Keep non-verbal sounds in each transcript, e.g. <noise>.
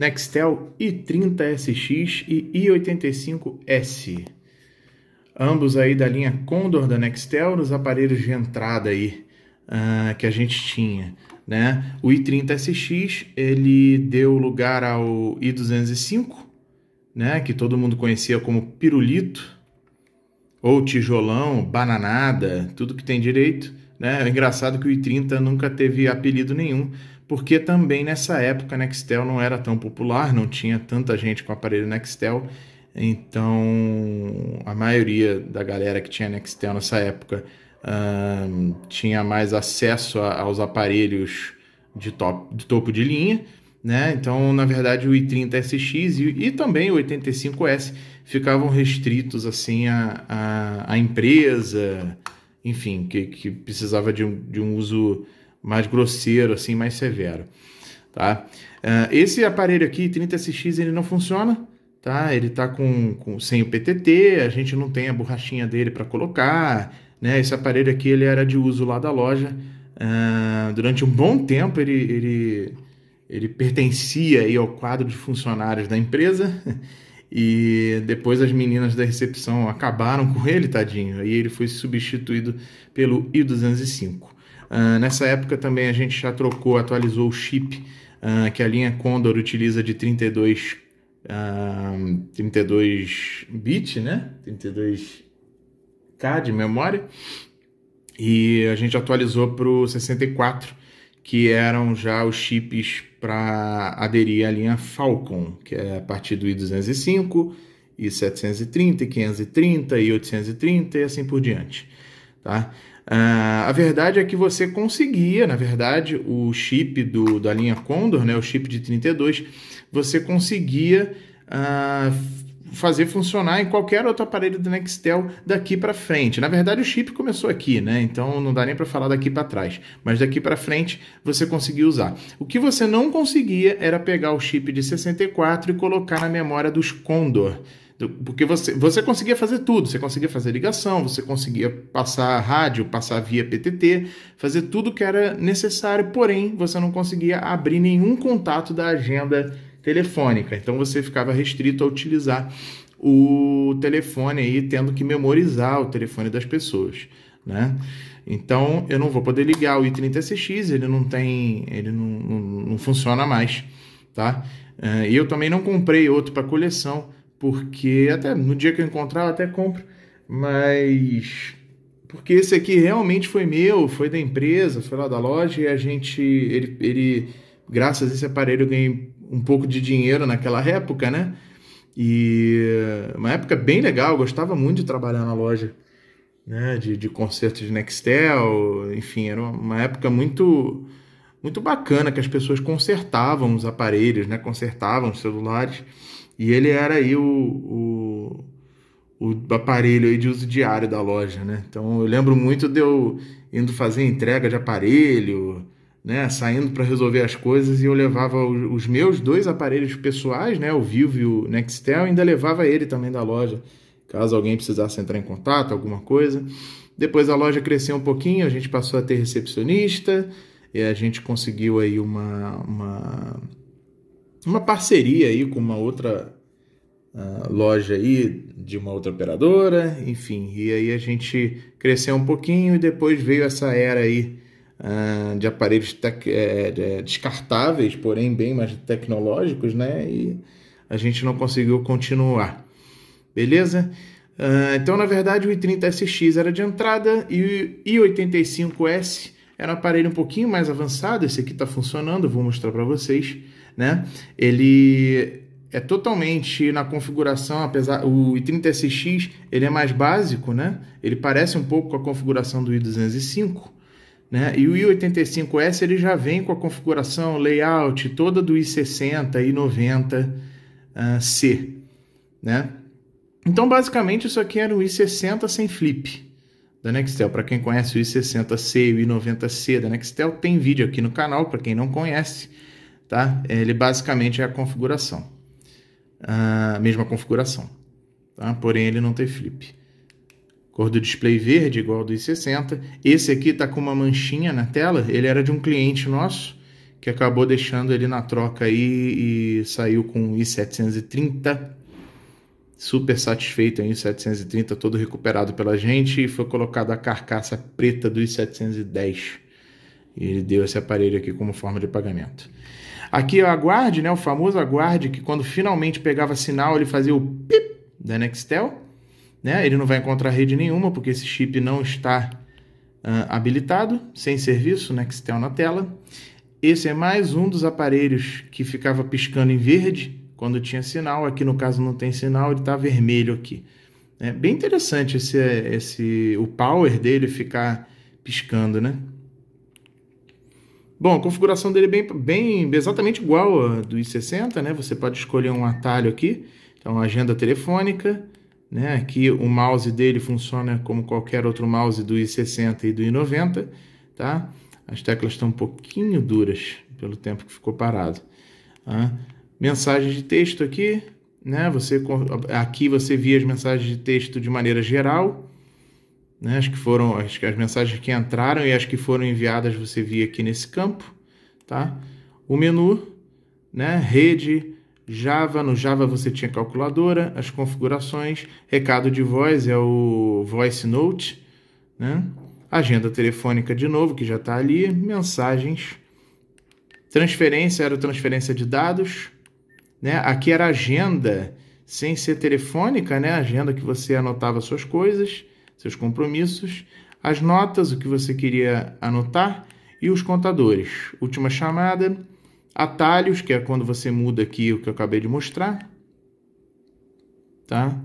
Nextel i30SX e i85S. Ambos aí da linha Condor da Nextel, nos aparelhos de entrada aí uh, que a gente tinha. Né? O i30SX ele deu lugar ao i205, né? que todo mundo conhecia como pirulito, ou tijolão, bananada, tudo que tem direito. Né? É engraçado que o i30 nunca teve apelido nenhum, porque também nessa época Nextel não era tão popular, não tinha tanta gente com aparelho Nextel, então a maioria da galera que tinha Nextel nessa época tinha mais acesso a, aos aparelhos de, top, de topo de linha, né? Então, na verdade, o i30SX e, e, também o 85S ficavam restritos assim a, a, a empresa, enfim, que, que precisava de um, de um uso mais grosseiro, assim, mais severo, tá? Ah, esse aparelho aqui, 30SX, ele não funciona, tá? Ele tá com, com sem o PTT, a gente não tem a borrachinha dele para colocar, né? Esse aparelho aqui, ele era de uso lá da loja, uh, durante um bom tempo ele, ele, ele pertencia aí ao quadro de funcionários da empresa, <laughs> E depois as meninas da recepção acabaram com ele, tadinho. E ele foi substituído pelo I205. Ah, nessa época também a gente já trocou, atualizou o chip uh, que a linha Condor utiliza de 32, uh, 32 bits, né? 32K de memória. E a gente atualizou para o 64, que eram já os chips para aderir à linha Falcon, que é a partir do i205, i730, 530 e 830 e assim por diante. Tá? Uh, a verdade é que você conseguia, na verdade, o chip do, da linha Condor, né, o chip de 32, você conseguia uh, fazer funcionar em qualquer outro aparelho do Nextel daqui para frente. Na verdade, o chip começou aqui, né? Então não dá nem para falar daqui para trás, mas daqui para frente você conseguia usar. O que você não conseguia era pegar o chip de 64 e colocar na memória dos Condor porque você, você conseguia fazer tudo, você conseguia fazer ligação, você conseguia passar rádio, passar via PTT, fazer tudo que era necessário, porém você não conseguia abrir nenhum contato da agenda telefônica. Então você ficava restrito a utilizar o telefone aí, tendo que memorizar o telefone das pessoas, né? Então eu não vou poder ligar o i36X, ele não tem, ele não, não, não funciona mais, tá? Eh, e eu também não comprei outro para coleção porque até no dia que eu encontrar eu até compro, mas porque esse aqui realmente foi meu, foi da empresa, foi lá da loja e a gente, ele, ele graças a esse aparelho eu ganhei um pouco de dinheiro naquela época, né? E uma época bem legal, gostava muito de trabalhar na loja, né? De, de concertos de Nextel, enfim, era uma época muito muito bacana que as pessoas consertavam os aparelhos, né? Consertavam os celulares. E ele era aí o, o, o, aparelho aí de uso diário da loja, né? Então eu lembro muito de eu indo fazer entrega de aparelho, né? Saindo para resolver as coisas e eu levava os, meus dois aparelhos pessoais, né? O Vivo e o Nextel, ainda levava ele também da loja, caso alguém precisasse entrar em contato, alguma coisa. Depois a loja cresceu um pouquinho, a gente passou a ter recepcionista e a gente conseguiu aí uma, uma uma parceria aí com uma outra uh, loja aí de uma outra operadora, enfim, e aí a gente cresceu um pouquinho e depois veio essa era aí uh, de aparelhos é, é, descartáveis, porém bem mais tecnológicos, né? E a gente não conseguiu continuar, beleza? Uh, então, na verdade, o i30SX era de entrada e o i85S é um aparelho um pouquinho mais avançado, esse aqui está funcionando, vou mostrar para vocês, né? Ele é totalmente na configuração, apesar o i36X, ele é mais básico, né? Ele parece um pouco com a configuração do i205, né? E o i85S ele já vem com a configuração, layout toda do i60 e 90C, ah, uh, né? Então, basicamente, isso aqui era o i60 sem flip, da Nextel. Para quem conhece o i60C e o i90C da Nextel, tem vídeo aqui no canal, para quem não conhece, tá? É, ele basicamente é a configuração, a mesma configuração, tá? Porém ele não tem flip. Cor do display verde, igual ao do i60. Esse aqui tá com uma manchinha na tela, ele era de um cliente nosso, que acabou deixando ele na troca aí e saiu com o i730 super satisfeito em 730 todo recuperado pela gente e foi colocado a carcaça preta dos 710. E ele deu esse aparelho aqui como forma de pagamento. Aqui é o aguarde, né, o famoso aguarde que quando finalmente pegava sinal, ele fazia o pip da Nextel, né? Ele não vai encontrar rede nenhuma porque esse chip não está uh, habilitado, sem serviço Nextel na tela. Esse é mais um dos aparelhos que ficava piscando em verde quando tinha sinal, aqui no caso não tem sinal, ele está vermelho aqui. É bem interessante esse, esse, o power dele ficar piscando, né? Bom, a configuração dele é bem, bem, exatamente igual a do i60, né? Você pode escolher um atalho aqui, então agenda telefônica, né? Aqui o mouse dele funciona como qualquer outro mouse do i60 e do i90, tá? As teclas estão um pouquinho duras pelo tempo que ficou parado. ah mensagens de texto aqui, né? Você aqui você via as mensagens de texto de maneira geral, né? As que foram as, as mensagens que entraram e as que foram enviadas você via aqui nesse campo, tá? O menu, né? Rede, Java, no Java você tinha calculadora, as configurações, recado de voz é o Voice Note, né? Agenda telefônica de novo, que já está ali, mensagens, transferência era transferência de dados, né? Uhum. Aqui era agenda, sem ser telefônica, né? Agenda que você anotava suas coisas, seus compromissos, as notas, o que você queria anotar e os contadores. Última chamada, atalhos, que é quando você muda aqui o que eu acabei de mostrar, tá?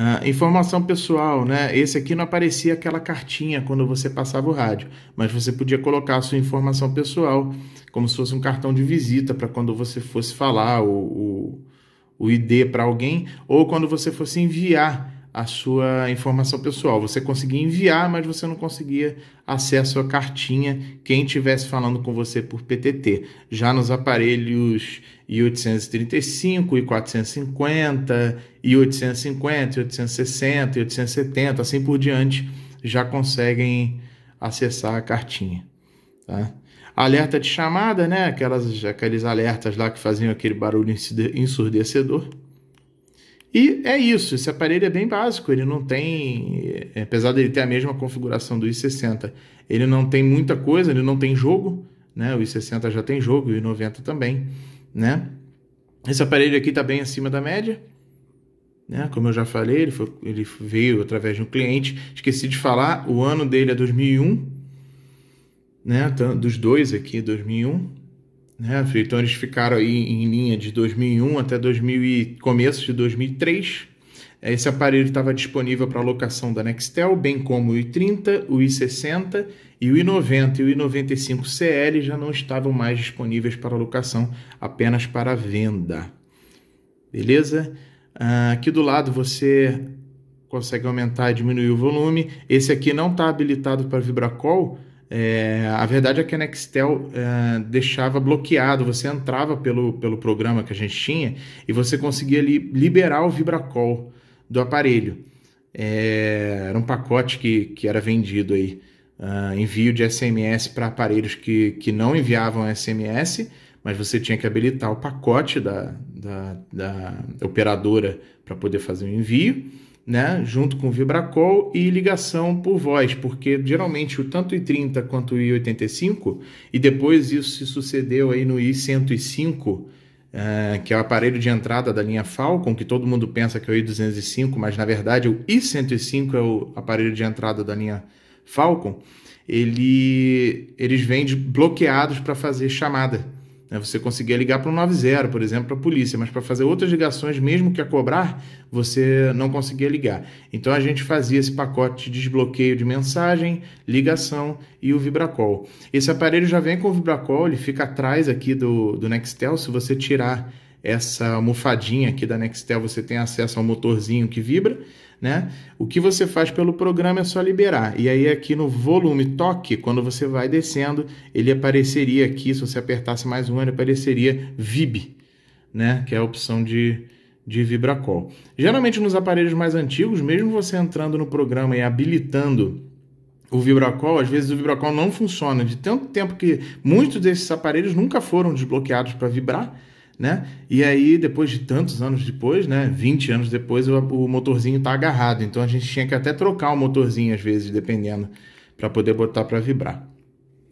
Ah, informação pessoal, né? Esse aqui não aparecia aquela cartinha quando você passava o rádio, mas você podia colocar a sua informação pessoal, como se fosse um cartão de visita para quando você fosse falar o, o, o ID para alguém, ou quando você fosse enviar a sua informação pessoal. Você conseguia enviar, mas você não conseguia acesso à cartinha quem estivesse falando com você por PTT. Já nos aparelhos I835, I450, I850, I860, I870, assim por diante, já conseguem acessar a cartinha. Tá? Alerta de chamada, né? Aquelas, aqueles alertas lá que faziam aquele barulho ensurdecedor e é isso, esse aparelho é bem básico, ele não tem, é, apesar dele ter a mesma configuração do i60, ele não tem muita coisa, ele não tem jogo, né? O i60 já tem jogo, o i90 também, né? Esse aparelho aqui está bem acima da média, né? Como eu já falei, ele, foi, ele veio através de um cliente, esqueci de falar, o ano dele é 2001, né? Dos dois aqui, 2001, né, Então eles ficaram aí em linha de 2001 até 2000 e começo de 2003. É, esse aparelho estava disponível para locação da Nextel, bem como o i30, o i60 e o i90 e o i95 CL já não estavam mais disponíveis para locação, apenas para venda. Beleza? Ah, aqui do lado você consegue aumentar e diminuir o volume. Esse aqui não está habilitado para vibracol, é, a verdade é que a Nextel é, deixava bloqueado, você entrava pelo, pelo programa que a gente tinha e você conseguia li, liberar o vibracol do aparelho. É, era um pacote que, que era vendido aí. Uh, envio de SMS para aparelhos que, que não enviavam SMS, mas você tinha que habilitar o pacote da, da, da operadora para poder fazer o envio né, junto com Vibracol e ligação por voz, porque geralmente o tanto I30 quanto o I85, e depois isso se sucedeu aí no I105, é, eh, que é o aparelho de entrada da linha Falcon, que todo mundo pensa que é o I205, mas na verdade o I105 é o aparelho de entrada da linha Falcon, ele, eles vêm bloqueados para fazer chamada. É você conseguia ligar para o 90, por exemplo, para a polícia, mas para fazer outras ligações, mesmo que a cobrar, você não conseguia ligar. Então a gente fazia esse pacote de desbloqueio de mensagem, ligação e o Vibracol. Esse aparelho já vem com o Vibracol, ele fica atrás aqui do, do Nextel. Se você tirar essa almofadinha aqui da Nextel, você tem acesso ao motorzinho que vibra, né? O que você faz pelo programa é só liberar. E aí aqui no volume toque, quando você vai descendo, ele apareceria aqui, se você apertasse mais um, ele apareceria VIB, né? Que é a opção de, de vibracol. Geralmente nos aparelhos mais antigos, mesmo você entrando no programa e habilitando o Vibracol, às vezes o Vibracol não funciona, de tanto tempo que muitos desses aparelhos nunca foram desbloqueados para vibrar, né? E aí, depois de tantos anos depois, né? 20 anos depois, o, o motorzinho tá agarrado. Então a gente tinha que até trocar o motorzinho às vezes, dependendo, para poder botar para vibrar.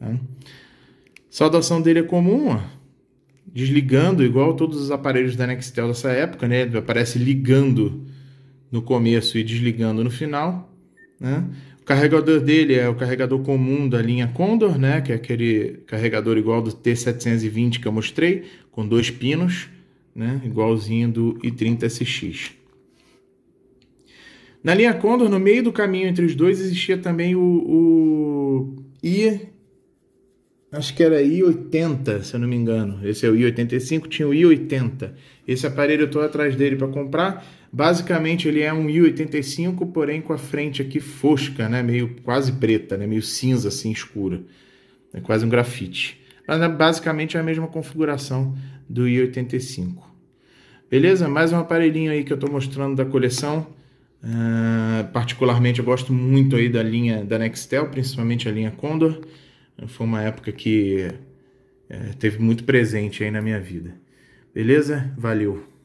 Né? Saudação dele é comum, ó. Desligando, igual todos os aparelhos da Nextel dessa época, né? Ele aparece ligando no começo e desligando no final. Né? carregador dele é o carregador comum da linha Condor, né? Que é aquele carregador igual do T720 que eu mostrei, com dois pinos, né? Igualzinho do i30SX. Na linha Condor, no meio do caminho entre os dois, existia também o, o i acho que era i80, se eu não me engano. Esse é o i85, tinha o i80. Esse aparelho eu estou atrás dele para comprar. Basicamente ele é um i85, porém com a frente aqui fosca, né? Meio quase preta, né? Meio cinza assim, escura. É quase um grafite. Mas é basicamente é a mesma configuração do i85. Beleza? Mais um aparelhinho aí que eu estou mostrando da coleção. Uh, particularmente eu gosto muito aí da linha da Nextel, principalmente a linha Condor. Foi uma época que é, teve muito presente aí na minha vida. Beleza? Valeu!